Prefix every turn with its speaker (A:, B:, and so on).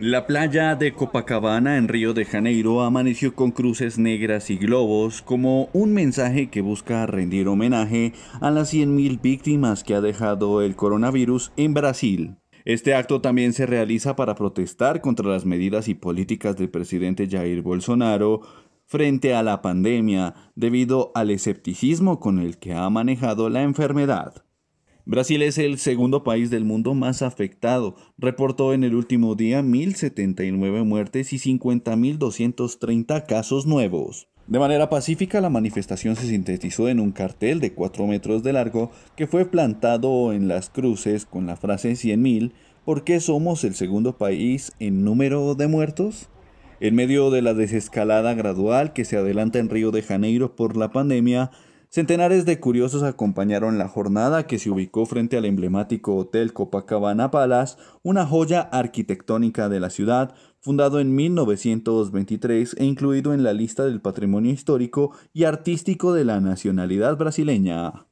A: La playa de Copacabana en Río de Janeiro amaneció con cruces negras y globos como un mensaje que busca rendir homenaje a las 100.000 víctimas que ha dejado el coronavirus en Brasil. Este acto también se realiza para protestar contra las medidas y políticas del presidente Jair Bolsonaro frente a la pandemia debido al escepticismo con el que ha manejado la enfermedad. Brasil es el segundo país del mundo más afectado. Reportó en el último día 1.079 muertes y 50.230 casos nuevos. De manera pacífica, la manifestación se sintetizó en un cartel de 4 metros de largo que fue plantado en las cruces con la frase 100.000, ¿por qué somos el segundo país en número de muertos? En medio de la desescalada gradual que se adelanta en Río de Janeiro por la pandemia, Centenares de curiosos acompañaron la jornada que se ubicó frente al emblemático Hotel Copacabana Palace, una joya arquitectónica de la ciudad, fundado en 1923 e incluido en la lista del Patrimonio Histórico y Artístico de la Nacionalidad Brasileña.